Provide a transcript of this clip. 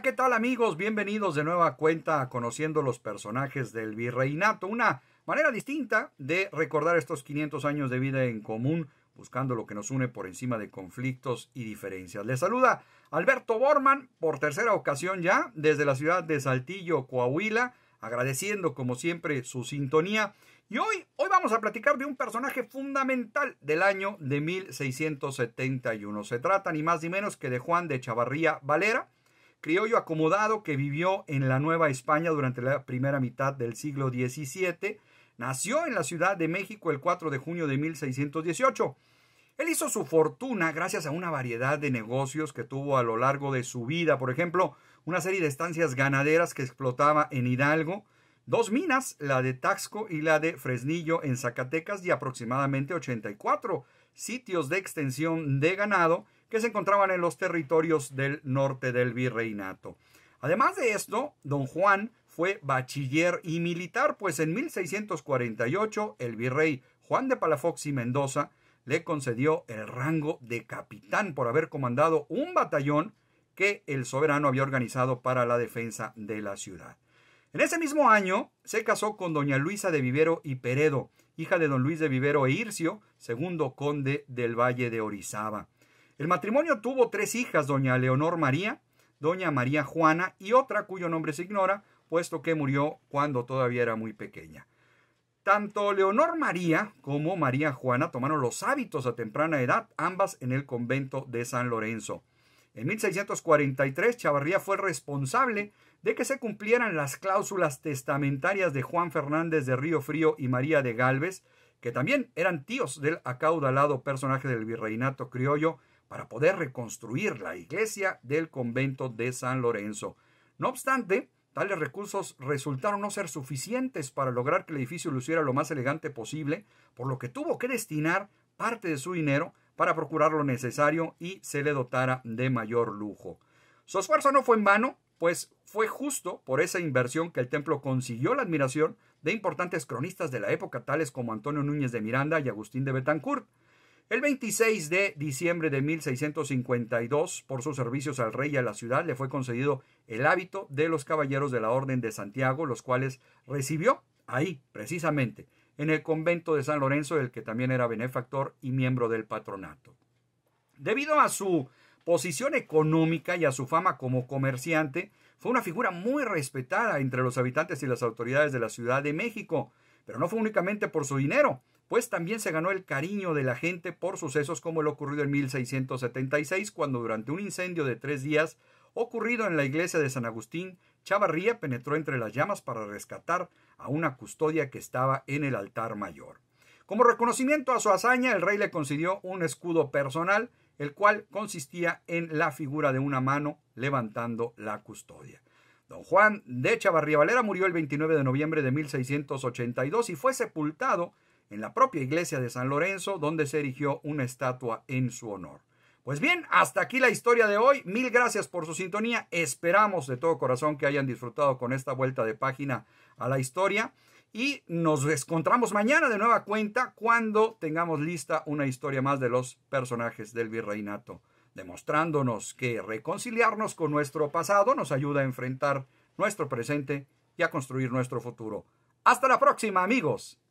¿qué tal amigos? Bienvenidos de nueva cuenta a Conociendo los personajes del virreinato. Una manera distinta de recordar estos 500 años de vida en común, buscando lo que nos une por encima de conflictos y diferencias. Les saluda Alberto Borman por tercera ocasión ya desde la ciudad de Saltillo, Coahuila, agradeciendo como siempre su sintonía. Y hoy, hoy vamos a platicar de un personaje fundamental del año de 1671. Se trata ni más ni menos que de Juan de Chavarría Valera, criollo acomodado que vivió en la Nueva España durante la primera mitad del siglo XVII, nació en la Ciudad de México el 4 de junio de 1618. Él hizo su fortuna gracias a una variedad de negocios que tuvo a lo largo de su vida, por ejemplo, una serie de estancias ganaderas que explotaba en Hidalgo, dos minas, la de Taxco y la de Fresnillo en Zacatecas y aproximadamente 84 sitios de extensión de ganado que se encontraban en los territorios del norte del virreinato. Además de esto, don Juan fue bachiller y militar, pues en 1648 el virrey Juan de Palafox y Mendoza le concedió el rango de capitán por haber comandado un batallón que el soberano había organizado para la defensa de la ciudad. En ese mismo año se casó con doña Luisa de Vivero y Peredo, hija de don Luis de Vivero e Ircio, segundo conde del Valle de Orizaba. El matrimonio tuvo tres hijas, doña Leonor María, doña María Juana y otra cuyo nombre se ignora, puesto que murió cuando todavía era muy pequeña. Tanto Leonor María como María Juana tomaron los hábitos a temprana edad, ambas en el convento de San Lorenzo. En 1643, Chavarría fue responsable de que se cumplieran las cláusulas testamentarias de Juan Fernández de Río Frío y María de Galvez, que también eran tíos del acaudalado personaje del virreinato criollo para poder reconstruir la iglesia del convento de San Lorenzo. No obstante, tales recursos resultaron no ser suficientes para lograr que el edificio luciera lo más elegante posible, por lo que tuvo que destinar parte de su dinero para procurar lo necesario y se le dotara de mayor lujo. Su esfuerzo no fue en vano, pues fue justo por esa inversión que el templo consiguió la admiración de importantes cronistas de la época, tales como Antonio Núñez de Miranda y Agustín de Betancourt. El 26 de diciembre de 1652, por sus servicios al rey y a la ciudad, le fue concedido el hábito de los caballeros de la Orden de Santiago, los cuales recibió ahí, precisamente, en el convento de San Lorenzo, del que también era benefactor y miembro del patronato. Debido a su posición económica y a su fama como comerciante, fue una figura muy respetada entre los habitantes y las autoridades de la Ciudad de México, pero no fue únicamente por su dinero, pues también se ganó el cariño de la gente por sucesos como el ocurrido en 1676, cuando durante un incendio de tres días ocurrido en la iglesia de San Agustín, Chavarría penetró entre las llamas para rescatar a una custodia que estaba en el altar mayor. Como reconocimiento a su hazaña, el rey le concedió un escudo personal, el cual consistía en la figura de una mano levantando la custodia. Don Juan de Chavarría Valera murió el 29 de noviembre de 1682 y fue sepultado en la propia iglesia de San Lorenzo, donde se erigió una estatua en su honor. Pues bien, hasta aquí la historia de hoy. Mil gracias por su sintonía. Esperamos de todo corazón que hayan disfrutado con esta vuelta de página a la historia. Y nos encontramos mañana de nueva cuenta cuando tengamos lista una historia más de los personajes del virreinato, demostrándonos que reconciliarnos con nuestro pasado nos ayuda a enfrentar nuestro presente y a construir nuestro futuro. Hasta la próxima amigos.